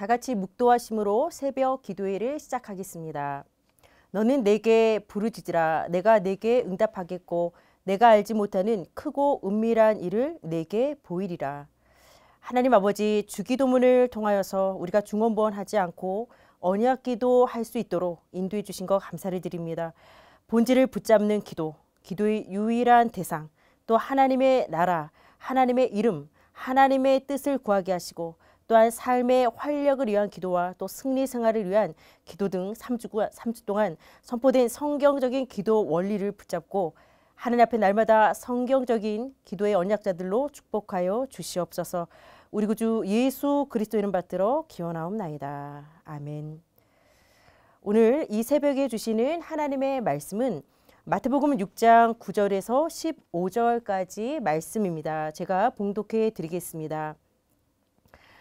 다 같이 묵도하심으로 새벽 기도회를 시작하겠습니다. 너는 내게 부르짖으라 내가 내게 응답하겠고 내가 알지 못하는 크고 은밀한 일을 내게 보이리라. 하나님 아버지 주기도문을 통하여서 우리가 중언부언하지 않고 언약기도 할 수 있도록 인도해 주신 것 감사를 드립니다. 본질을 붙잡는 기도, 기도의 유일한 대상, 또 하나님의 나라, 하나님의 이름, 하나님의 뜻을 구하게 하시고 또한 삶의 활력을 위한 기도와 또 승리 생활을 위한 기도 등3주 3주 동안 선포된 성경적인 기도 원리를 붙잡고 하늘 앞에 날마다 성경적인 기도의 언약자들로 축복하여 주시옵소서. 우리 구주 예수 그리스도 이름 받들어 기원하옵나이다. 아멘. 오늘 이 새벽에 주시는 하나님의 말씀은 마태복음 6장 9절에서 15절까지 말씀입니다. 제가 봉독해 드리겠습니다.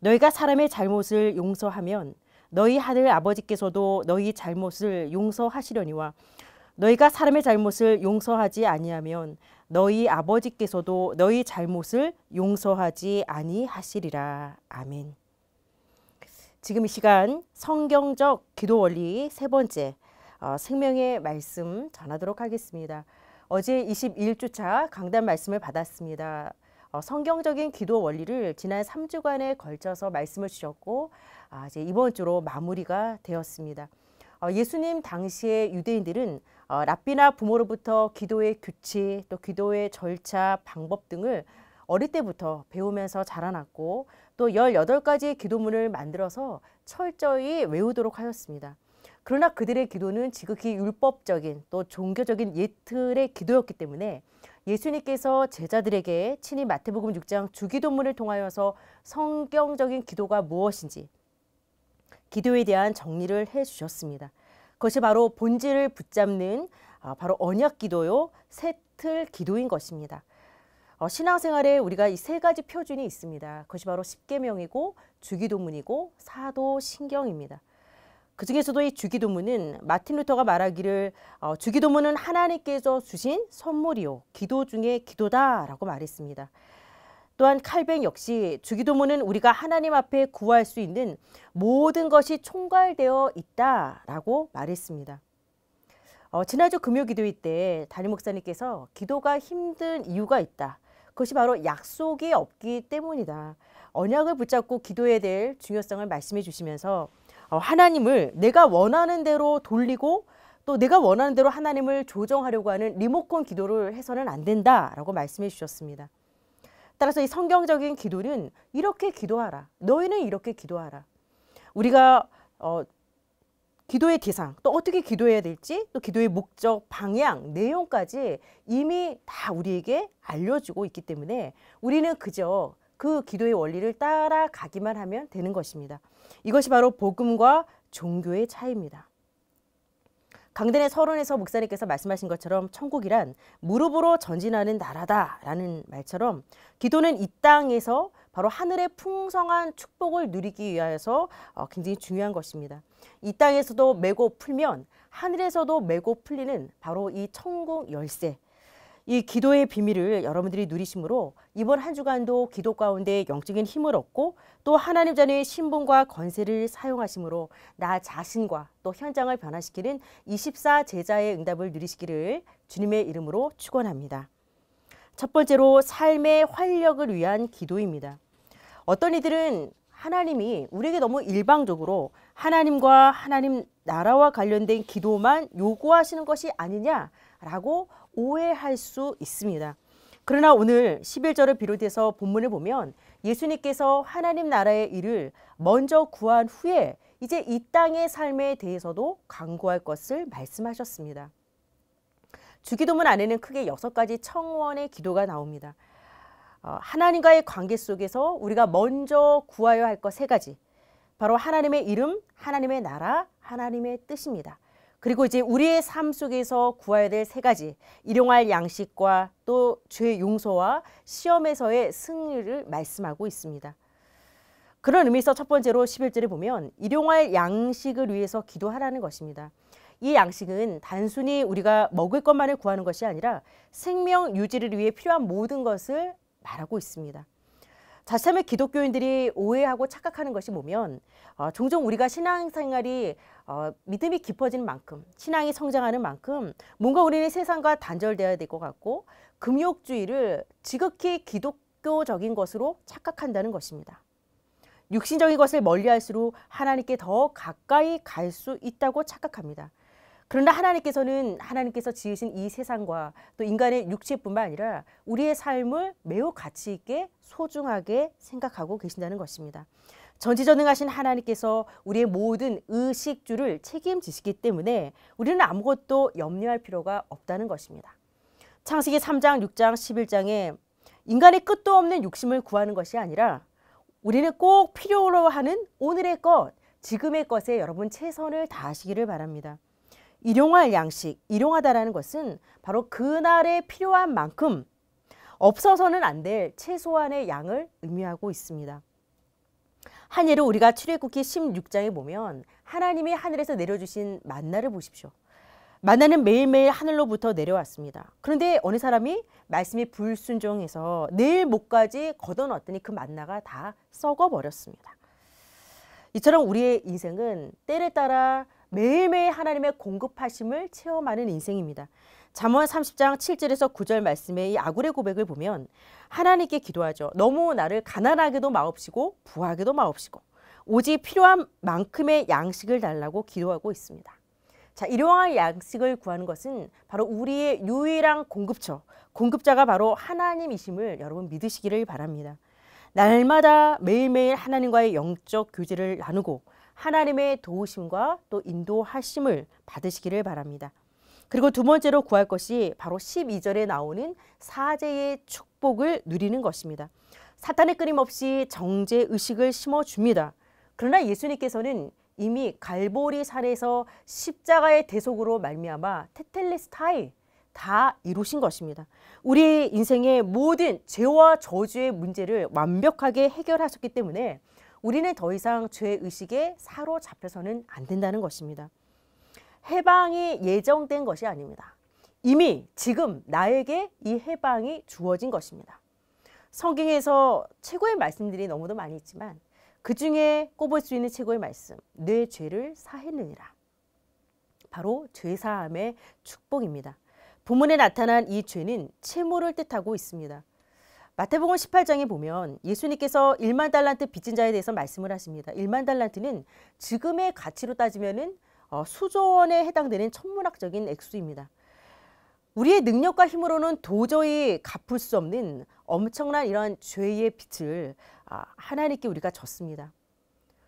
너희가 사람의 잘못을 용서하면 너희 하늘 아버지께서도 너희 잘못을 용서하시려니와 너희가 사람의 잘못을 용서하지 아니하면 너희 아버지께서도 너희 잘못을 용서하지 아니하시리라. 아멘. 지금 이 시간 성경적 기도 원리 세 번째 어, 생명의 말씀 전하도록 하겠습니다. 어제 21주차 강단 말씀을 받았습니다. 어, 성경적인 기도 원리를 지난 3주간에 걸쳐서 말씀을 주셨고 아, 이제 이번 주로 마무리가 되었습니다. 어, 예수님 당시의 유대인들은 어, 랍비나 부모로부터 기도의 규칙, 또 기도의 절차, 방법 등을 어릴 때부터 배우면서 자라났고 또 18가지의 기도문을 만들어서 철저히 외우도록 하였습니다. 그러나 그들의 기도는 지극히 율법적인 또 종교적인 예틀의 기도였기 때문에 예수님께서 제자들에게 친히 마태복음 6장 주기도문을 통하여서 성경적인 기도가 무엇인지 기도에 대한 정리를 해 주셨습니다. 그것이 바로 본질을 붙잡는 아, 바로 언약 기도요, 세틀 기도인 것입니다. 어, 신앙생활에 우리가 이 세 가지 표준이 있습니다. 그것이 바로 십계명이고 주기도문이고 사도신경입니다. 그 중에서도 이 주기도문은 마틴 루터가 말하기를 어, 주기도문은 하나님께서 주신 선물이요 기도 중에 기도다라고 말했습니다. 또한 칼뱅 역시 주기도문은 우리가 하나님 앞에 구할 수 있는 모든 것이 총괄되어 있다라고 말했습니다. 어, 지난주 금요기도회 때 담임 목사님께서 기도가 힘든 이유가 있다. 그것이 바로 약속이 없기 때문이다. 언약을 붙잡고 기도해야 될 중요성을 말씀해 주시면서 어, 하나님을 내가 원하는 대로 돌리고 또 내가 원하는 대로 하나님을 조정하려고 하는 리모컨 기도를 해서는 안 된다라고 말씀해 주셨습니다. 따라서 이 성경적인 기도는 이렇게 기도하라. 너희는 이렇게 기도하라. 우리가 어, 기도의 대상, 또 어떻게 기도해야 될지, 또 기도의 목적, 방향, 내용까지 이미 다 우리에게 알려주고 있기 때문에 우리는 그저 그 기도의 원리를 따라가기만 하면 되는 것입니다. 이것이 바로 복음과 종교의 차이입니다. 강단의 서론에서 목사님께서 말씀하신 것처럼 천국이란 무릎으로 전진하는 나라다라는 말처럼 기도는 이 땅에서 바로 하늘의 풍성한 축복을 누리기 위하서 어, 굉장히 중요한 것입니다. 이 땅에서도 메고 풀면 하늘에서도 메고 풀리는 바로 이 천국 열쇠 이 기도의 비밀을 여러분들이 누리심으로 이번 한 주간도 기도 가운데 영적인 힘을 얻고 또 하나님 자녀의 신분과 권세를 사용하심으로 나 자신과 또 현장을 변화시키는 24 제자의 응답을 누리시기를 주님의 이름으로 축원합니다. 첫 번째로 삶의 활력을 위한 기도입니다. 어떤 이들은 하나님이 우리에게 너무 일방적으로 하나님과 하나님 나라와 관련된 기도만 요구하시는 것이 아니냐라고 오해할 수 있습니다. 그러나 오늘 11절을 비롯해서 본문을 보면 예수님께서 하나님 나라의 일을 먼저 구한 후에 이제 이 땅의 삶에 대해서도 강구할 것을 말씀하셨습니다. 주기도문 안에는 크게 여섯 가지 청원의 기도가 나옵니다. 어, 하나님과의 관계 속에서 우리가 먼저 구하여야 할 것 세 가지. 바로 하나님의 이름, 하나님의 나라, 하나님의 뜻입니다. 그리고 이제 우리의 삶 속에서 구해야 될 세 가지 일용할 양식과 또 죄 용서와 시험에서의 승리를 말씀하고 있습니다. 그런 의미에서 첫 번째로 11절에 보면 일용할 양식을 위해서 기도하라는 것입니다. 이 양식은 단순히 우리가 먹을 것만을 구하는 것이 아니라 생명 유지를 위해 필요한 모든 것을 말하고 있습니다. 자참의 기독교인들이 오해하고 착각하는 것이 보면 어, 종종 우리가 신앙생활이 어, 믿음이 깊어지는 만큼 신앙이 성장하는 만큼 뭔가 우리는 세상과 단절되어야될 것 같고 금욕주의를 지극히 기독교적인 것으로 착각한다는 것입니다. 육신적인 것을 멀리할수록 하나님께 더 가까이 갈 수 있다고 착각합니다. 그러나 하나님께서는 하나님께서 지으신 이 세상과 또 인간의 육체뿐만 아니라 우리의 삶을 매우 가치 있게 소중하게 생각하고 계신다는 것입니다. 전지전능하신 하나님께서 우리의 모든 의식주를 책임지시기 때문에 우리는 아무것도 염려할 필요가 없다는 것입니다. 창세기 3장, 6장, 11장에 인간의 끝도 없는 욕심을 구하는 것이 아니라 우리는 꼭 필요로 하는 오늘의 것, 지금의 것에 여러분 최선을 다하시기를 바랍니다. 일용할 양식, 일용하다라는 것은 바로 그날에 필요한 만큼 없어서는 안 될 최소한의 양을 의미하고 있습니다. 한 예로 우리가 출애굽기 16장에 보면 하나님이 하늘에서 내려주신 만나를 보십시오. 만나는 매일매일 하늘로부터 내려왔습니다. 그런데 어느 사람이 말씀이 불순종해서 내일 목까지 걷어놨더니 그 만나가 다 썩어버렸습니다. 이처럼 우리의 인생은 때를 따라 매일매일 하나님의 공급하심을 체험하는 인생입니다. 잠언 30장 7절에서 9절 말씀의 이 아굴의 고백을 보면 하나님께 기도하죠. 너무 나를 가난하게도 마옵시고 부하게도 마옵시고 오직 필요한 만큼의 양식을 달라고 기도하고 있습니다. 자, 일용할 양식을 구하는 것은 바로 우리의 유일한 공급처, 공급자가 바로 하나님이심을 여러분 믿으시기를 바랍니다. 날마다 매일매일 하나님과의 영적 교제를 나누고 하나님의 도우심과 또 인도하심을 받으시기를 바랍니다. 그리고 두 번째로 구할 것이 바로 12절에 나오는 사제의 축복을 누리는 것입니다. 사탄의 끊임없이 정제 의식을 심어 줍니다. 그러나 예수님께서는 이미 갈보리 산에서 십자가의 대속으로 말미암아 테텔레스타이 다 이루신 것입니다. 우리 인생의 모든 죄와 저주의 문제를 완벽하게 해결하셨기 때문에 우리는 더 이상 죄 의식에 사로잡혀서는 안 된다는 것입니다. 해방이 예정된 것이 아닙니다. 이미 지금 나에게 이 해방이 주어진 것입니다. 성경에서 최고의 말씀들이 너무도 많이 있지만 그 중에 꼽을 수 있는 최고의 말씀, 내 죄를 사했느니라. 바로 죄사함의 축복입니다. 본문에 나타난 이 죄는 채무를 뜻하고 있습니다. 마태복음 18장에 보면 예수님께서 1만 달란트 빚진 자에 대해서 말씀을 하십니다. 1만 달란트는 지금의 가치로 따지면은 어, 수조 원에 해당되는 천문학적인 액수입니다. 우리의 능력과 힘으로는 도저히 갚을 수 없는 엄청난 이런 죄의 빛을 아, 하나님께 우리가 졌습니다.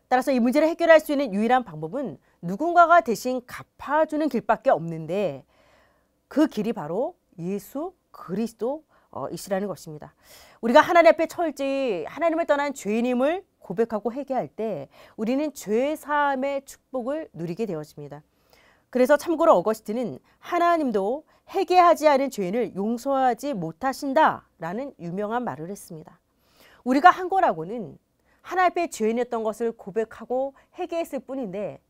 따라서 이 문제를 해결할 수 있는 유일한 방법은 누군가가 대신 갚아주는 길밖에 없는데 그 길이 바로 예수 그리스도이시라는 어, 것입니다. 우리가 하나님 앞에 철저히 하나님을 떠난 죄인임을 고백하고 회개할 때 우리는 죄 사함의 축복을 누리게 되어집니다. 그래서 참고로 어거스틴은 하나님도 회개하지 않은 죄인을 용서하지 못하신다라는 유명한 말을 했습니다. 우리가 한 거라고는 하나 앞에 죄인이었던 것을 고백하고 회개했을 뿐인데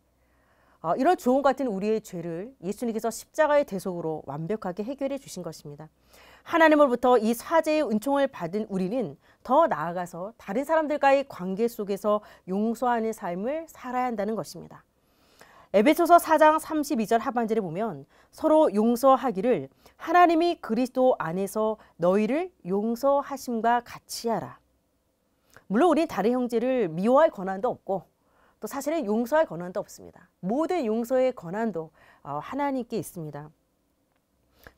어, 이런 조언 같은 우리의 죄를 예수님께서 십자가의 대속으로 완벽하게 해결해 주신 것입니다. 하나님으로부터 이 사제의 은총을 받은 우리는 더 나아가서 다른 사람들과의 관계 속에서 용서하는 삶을 살아야 한다는 것입니다. 에베소서 4장 32절 하반절에 보면 서로 용서하기를 하나님이 그리스도 안에서 너희를 용서하심과 같이 하라. 물론 우리 다른 형제를 미워할 권한도 없고 또 사실은 용서할 권한도 없습니다. 모든 용서의 권한도 어, 하나님께 있습니다.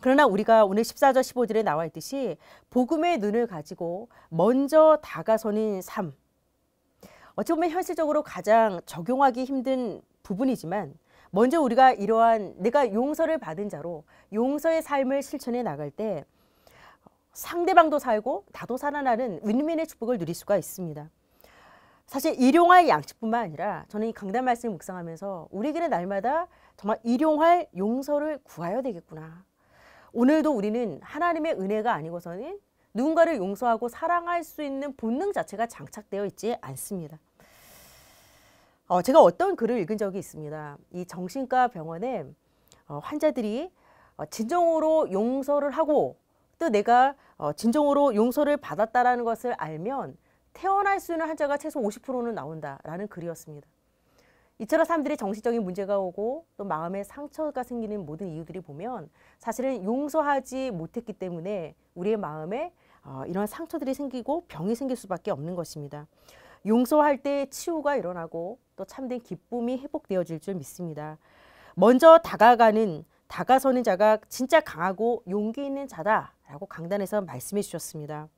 그러나 우리가 오늘 14절 15절에 나와 있듯이 복음의 눈을 가지고 먼저 다가서는 삶. 어찌 보면 현실적으로 가장 적용하기 힘든 부분이지만 먼저 우리가 이러한 내가 용서를 받은 자로 용서의 삶을 실천해 나갈 때 상대방도 살고 나도 살아나는 은민의 축복을 누릴 수가 있습니다. 사실 일용할 양식뿐만 아니라 저는 이 강단 말씀을 묵상하면서 우리에게는 날마다 정말 일용할 용서를 구하여 되겠구나. 오늘도 우리는 하나님의 은혜가 아니고서는 누군가를 용서하고 사랑할 수 있는 본능 자체가 장착되어 있지 않습니다. 어, 제가 어떤 글을 읽은 적이 있습니다. 이 정신과 병원에 어, 환자들이 어, 진정으로 용서를 하고 또 내가 어, 진정으로 용서를 받았다라는 것을 알면 태어날 수 있는 환자가 최소 50%는 나온다라는 글이었습니다. 이처럼 사람들이 정신적인 문제가 오고 또 마음의 상처가 생기는 모든 이유들이 보면 사실은 용서하지 못했기 때문에 우리의 마음에 어, 이런 상처들이 생기고 병이 생길 수밖에 없는 것입니다. 용서할 때 치유가 일어나고 또 참된 기쁨이 회복되어질 줄 믿습니다. 먼저 다가가는 다가서는 자가 진짜 강하고 용기 있는 자다라고 강단에서 말씀해 주셨습니다.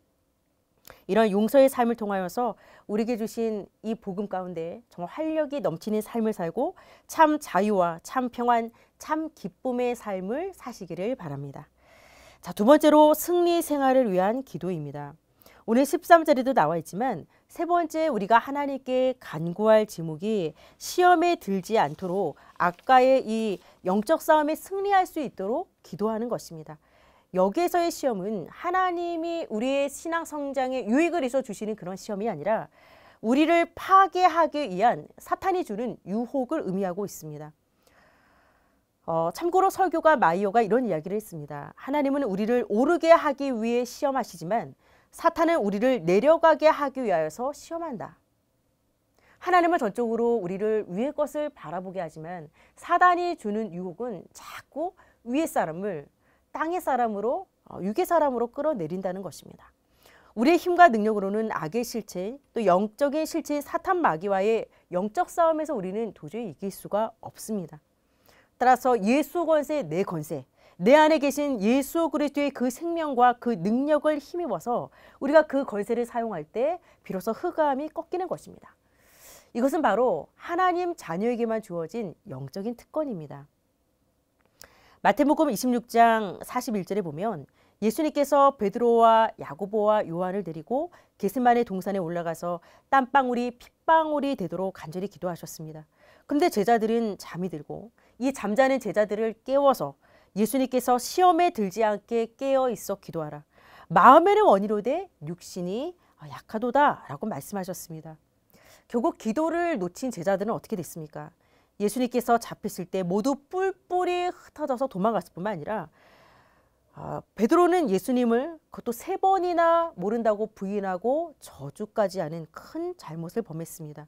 이런 용서의 삶을 통하여서 우리에게 주신 이 복음 가운데 정말 활력이 넘치는 삶을 살고 참 자유와 참 평안, 참 기쁨의 삶을 사시기를 바랍니다. 자, 두 번째로 승리 생활을 위한 기도입니다. 오늘 13절에도 나와 있지만 세 번째 우리가 하나님께 간구할 지목이 시험에 들지 않도록 아까의 이 영적 싸움에 승리할 수 있도록 기도하는 것입니다. 여기에서의 시험은 하나님이 우리의 신앙 성장에 유익을 있어 주시는 그런 시험이 아니라 우리를 파괴하기 위한 사탄이 주는 유혹을 의미하고 있습니다. 어, 참고로 설교가 마이어가 이런 이야기를 했습니다. 하나님은 우리를 오르게 하기 위해 시험하시지만 사탄은 우리를 내려가게 하기 위하여서 시험한다. 하나님은 전적으로 우리를 위의 것을 바라보게 하지만 사단이 주는 유혹은 자꾸 위의 사람을 땅의 사람으로 어, 육의 사람으로 끌어내린다는 것입니다. 우리의 힘과 능력으로는 악의 실체또 영적인 실체인 사탄 마귀와의 영적 싸움에서 우리는 도저히 이길 수가 없습니다. 따라서 예수 권세 내 권세 내 안에 계신 예수 그리스도의 그 생명과 그 능력을 힘입어서 우리가 그 권세를 사용할 때 비로소 흑암이 꺾이는 것입니다. 이것은 바로 하나님 자녀에게만 주어진 영적인 특권입니다. 마태복음 26장 41절에 보면 예수님께서 베드로와 야고보와 요한을 데리고 게스만의 동산에 올라가서 땀방울이 핏방울이 되도록 간절히 기도하셨습니다. 근데 제자들은 잠이 들고 이 잠자는 제자들을 깨워서 예수님께서 시험에 들지 않게 깨어 있어 기도하라. 마음에는 원이로되 육신이 아, 약하도다라고 말씀하셨습니다. 결국 기도를 놓친 제자들은 어떻게 됐습니까? 예수님께서 잡혔을 때 모두 뿔뿔이 흩어져서 도망갔을 뿐만 아니라 아, 베드로는 예수님을 그것도 세 번이나 모른다고 부인하고 저주까지 하는 큰 잘못을 범했습니다.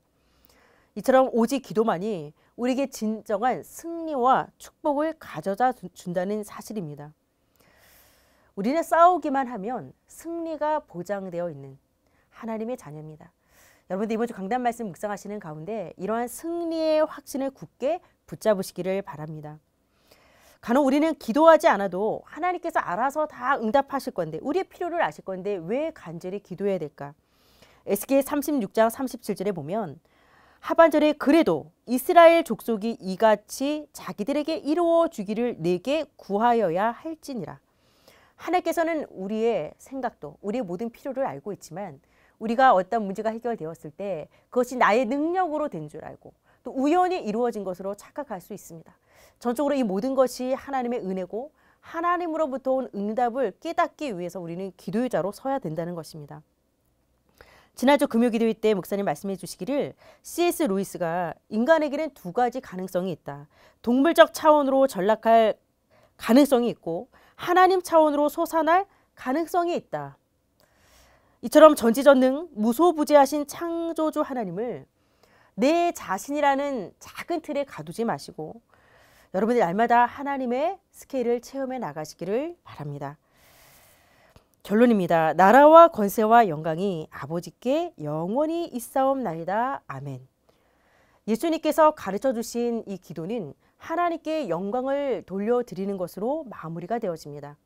이처럼 오직 기도만이 우리에게 진정한 승리와 축복을 가져다 준다는 사실입니다. 우리는 싸우기만 하면 승리가 보장되어 있는 하나님의 자녀입니다. 여러분들 이번 주 강단 말씀 묵상하시는 가운데 이러한 승리의 확신을 굳게 붙잡으시기를 바랍니다. 간혹 우리는 기도하지 않아도 하나님께서 알아서 다 응답하실 건데 우리의 필요를 아실 건데 왜 간절히 기도해야 될까? 에스겔 36장 37절에 보면 하반절에 그래도 이스라엘 족속이 이같이 자기들에게 이루어 주기를 내게 구하여야 할지니라. 하나님께서는 우리의 생각도 우리의 모든 필요를 알고 있지만 우리가 어떤 문제가 해결되었을 때 그것이 나의 능력으로 된 줄 알고 또 우연히 이루어진 것으로 착각할 수 있습니다. 전적으로 이 모든 것이 하나님의 은혜고 하나님으로부터 온 응답을 깨닫기 위해서 우리는 기도자로 서야 된다는 것입니다. 지난주 금요 기도회 때 목사님 말씀해 주시기를 C.S. 루이스가 인간에게는 두 가지 가능성이 있다. 동물적 차원으로 전락할 가능성이 있고 하나님 차원으로 솟아날 가능성이 있다. 이처럼 전지전능 무소부재하신 창조주 하나님을 내 자신이라는 작은 틀에 가두지 마시고 여러분들 날마다 하나님의 스케일을 체험해 나가시기를 바랍니다. 결론입니다. 나라와 권세와 영광이 아버지께 영원히 있사옵나이다. 아멘. 예수님께서 가르쳐 주신 이 기도는 하나님께 영광을 돌려드리는 것으로 마무리가 되어집니다.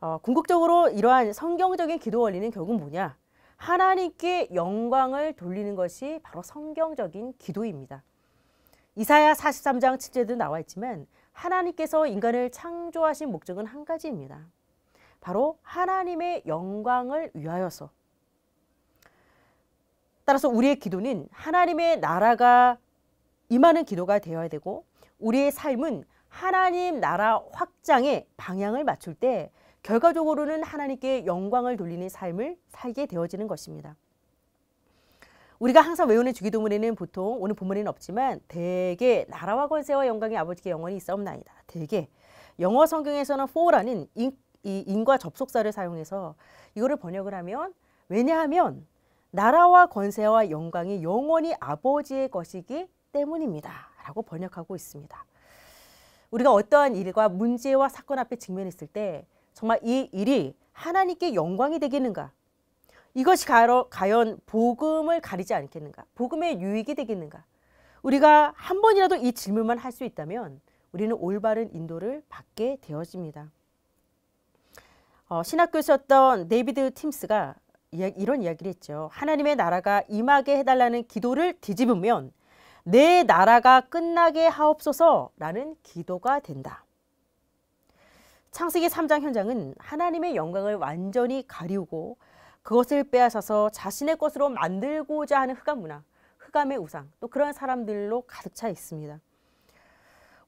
어, 궁극적으로 이러한 성경적인 기도 원리는 결국 뭐냐? 하나님께 영광을 돌리는 것이 바로 성경적인 기도입니다. 이사야 43장 7절도 나와 있지만 하나님께서 인간을 창조하신 목적은 한 가지입니다. 바로 하나님의 영광을 위하여서. 따라서 우리의 기도는 하나님의 나라가 임하는 기도가 되어야 되고 우리의 삶은 하나님 나라 확장의 방향을 맞출 때 결과적으로는 하나님께 영광을 돌리는 삶을 살게 되어지는 것입니다. 우리가 항상 외우는 주기도문에는 보통 오늘 본문에는 없지만 대개 나라와 권세와 영광의 아버지께 영원히 있사옵나이다. 대개 영어 성경에서는 for라는 인, 이 인과 접속사를 사용해서 이거를 번역을 하면 왜냐하면 나라와 권세와 영광이 영원히 아버지의 것이기 때문입니다라고 번역하고 있습니다. 우리가 어떠한 일과 문제와 사건 앞에 직면했을 때 정말 이 일이 하나님께 영광이 되겠는가? 이것이 과연 복음을 가리지 않겠는가? 복음의 유익이 되겠는가? 우리가 한 번이라도 이 질문만 할 수 있다면 우리는 올바른 인도를 받게 되어집니다. 어, 신학교였던 데이비드 팀스가 이야, 이런 이야기를 했죠. 하나님의 나라가 임하게 해달라는 기도를 뒤집으면 내 나라가 끝나게 하옵소서라는 기도가 된다. 창세기 3장 현장은 하나님의 영광을 완전히 가리우고 그것을 빼앗아서 자신의 것으로 만들고자 하는 흑암 문화, 흑암의 우상, 또 그러한 사람들로 가득 차 있습니다.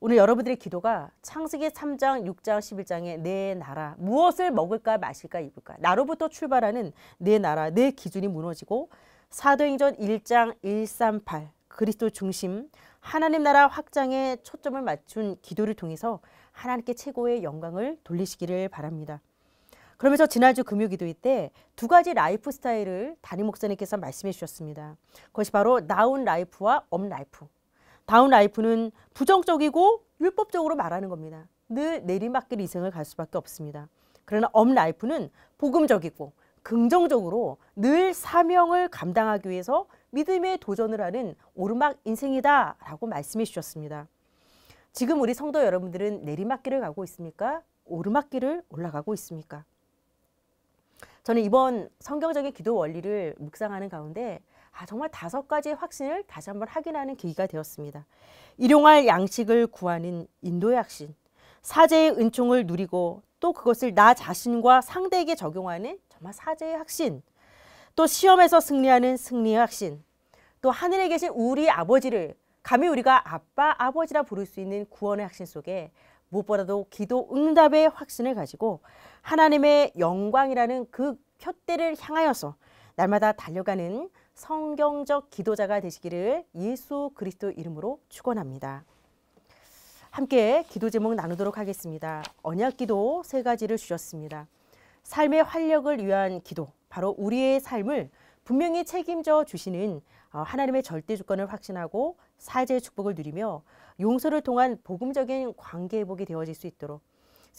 오늘 여러분들의 기도가 창세기 3장, 6장, 11장의 내 나라, 무엇을 먹을까, 마실까, 입을까, 나로부터 출발하는 내 나라, 내 기준이 무너지고 사도행전 1장 138, 그리스도 중심, 하나님 나라 확장에 초점을 맞춘 기도를 통해서 하나님께 최고의 영광을 돌리시기를 바랍니다. 그러면서 지난주 금요기도회 때두 가지 라이프 스타일을 담임 목사님께서 말씀해 주셨습니다. 그것이 바로 나온 라이프와 업 라이프. 다운 라이프는 부정적이고 율법적으로 말하는 겁니다. 늘 내리막길 인생을 갈 수밖에 없습니다. 그러나 업 라이프는 복음적이고 긍정적으로 늘 사명을 감당하기 위해서 믿음의 도전을 하는 오르막 인생이다라고 말씀해 주셨습니다. 지금 우리 성도 여러분들은 내리막길을 가고 있습니까? 오르막길을 올라가고 있습니까? 저는 이번 성경적인 기도 원리를 묵상하는 가운데 아, 정말 다섯 가지의 확신을 다시 한번 확인하는 계기가 되었습니다. 일용할 양식을 구하는 인도의 신 사제의 은총을 누리고 또 그것을 나 자신과 상대에게 적용하는 정말 사제의 확신, 또 시험에서 승리하는 승리의 확신, 또 하늘에 계신 우리 아버지를 감히 우리가 아빠, 아버지라 부를 수 있는 구원의 확신 속에 무엇보다도 기도 응답의 확신을 가지고 하나님의 영광이라는 그 혓대를 향하여서 날마다 달려가는 성경적 기도자가 되시기를 예수 그리스도 이름으로 축원합니다. 함께 기도 제목 나누도록 하겠습니다. 언약 기도 세 가지를 주셨습니다. 삶의 활력을 위한 기도, 바로 우리의 삶을 분명히 책임져 주시는 어, 하나님의 절대 주권을 확신하고 사제의 축복을 누리며 용서를 통한 복음적인 관계 회복이 되어질 수 있도록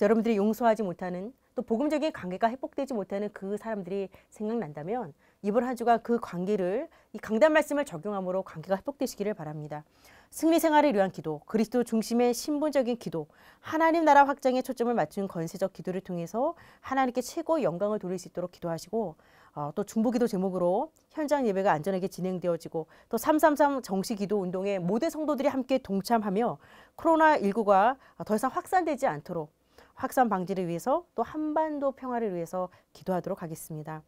여러분들이 용서하지 못하는 또 복음적인 관계가 회복되지 못하는 그 사람들이 생각난다면 이번 한 주가 그 관계를 이 강단 말씀을 적용함으로 관계가 회복되시기를 바랍니다. 승리 생활을 위한 기도, 그리스도 중심의 신분적인 기도, 하나님 나라 확장에 초점을 맞춘 건세적 기도를 통해서 하나님께 최고 영광을 돌릴 수 있도록 기도하시고 어, 또 중보기도 제목으로 현장 예배가 안전하게 진행되어지고 또 333 정시기도 운동에 모든 성도들이 함께 동참하며 코로나19가 더 이상 확산되지 않도록 확산 방지를 위해서 또 한반도 평화를 위해서 기도하도록 하겠습니다.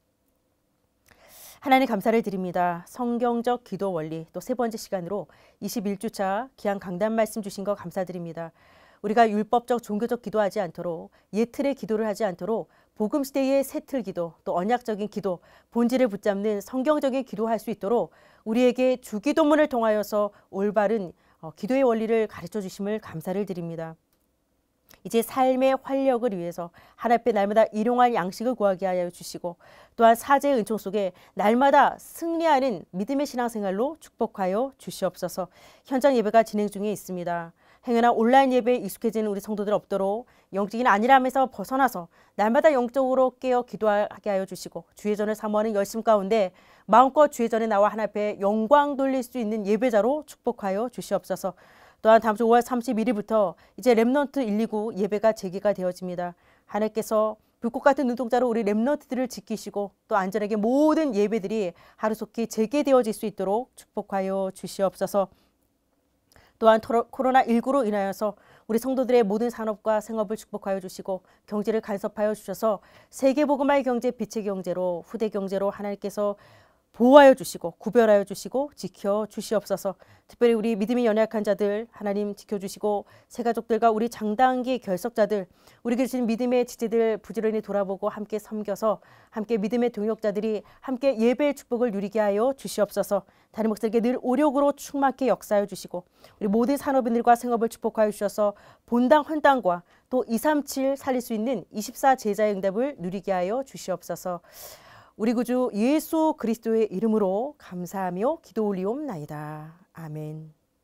하나님 감사를 드립니다. 성경적 기도 원리 또 세 번째 시간으로 21주차 기한 강단 말씀 주신 거 감사드립니다. 우리가 율법적 종교적 기도하지 않도록 예틀의 기도를 하지 않도록 복음 시대의 새틀 기도, 또 언약적인 기도, 본질을 붙잡는 성경적인 기도할 수 있도록 우리에게 주기도문을 통하여서 올바른 어, 기도의 원리를 가르쳐 주심을 감사를 드립니다. 이제 삶의 활력을 위해서 하나님께 날마다 일용할 양식을 구하게 하여 주시고 또한 사제의 은총 속에 날마다 승리하는 믿음의 신앙생활로 축복하여 주시옵소서 현장 예배가 진행 중에 있습니다. 행여나 온라인 예배에 익숙해지는 우리 성도들 없도록 영적인 안일함에서 벗어나서 날마다 영적으로 깨어 기도하게 하여 주시고 주의 전을 사모하는 열심 가운데 마음껏 주의 전에 나와 하나 앞에 영광 돌릴 수 있는 예배자로 축복하여 주시옵소서. 또한 다음 주 5월 31일부터 이제 랩넌트 129 예배가 재개가 되어집니다. 하나님께서 불꽃 같은 눈동자로 우리 랩넌트들을 지키시고 또 안전하게 모든 예배들이 하루속히 재개되어질 수 있도록 축복하여 주시옵소서. 또한 코로나19로 인하여서 우리 성도들의 모든 산업과 생업을 축복하여 주시고 경제를 간섭하여 주셔서 세계 보음화의 경제 빛의 경제로 후대 경제로 하나님께서 보호하여 주시고 구별하여 주시고 지켜 주시옵소서. 특별히 우리 믿음이 연약한 자들 하나님 지켜 주시고 새 가족들과 우리 장단기 결석자들 우리에게 주신 믿음의 지지들 부지런히 돌아보고 함께 섬겨서 함께 믿음의 동역자들이 함께 예배의 축복을 누리게 하여 주시옵소서. 다른 목사에게 늘 오력으로 충만케 역사하여 주시고 우리 모든 산업인들과 생업을 축복하여 주셔서 본당 헌당과 또 237 살릴 수 있는 24 제자의 응답을 누리게 하여 주시옵소서. 우리 구주 예수 그리스도의 이름으로 감사하며 기도 올리옵나이다. 아멘.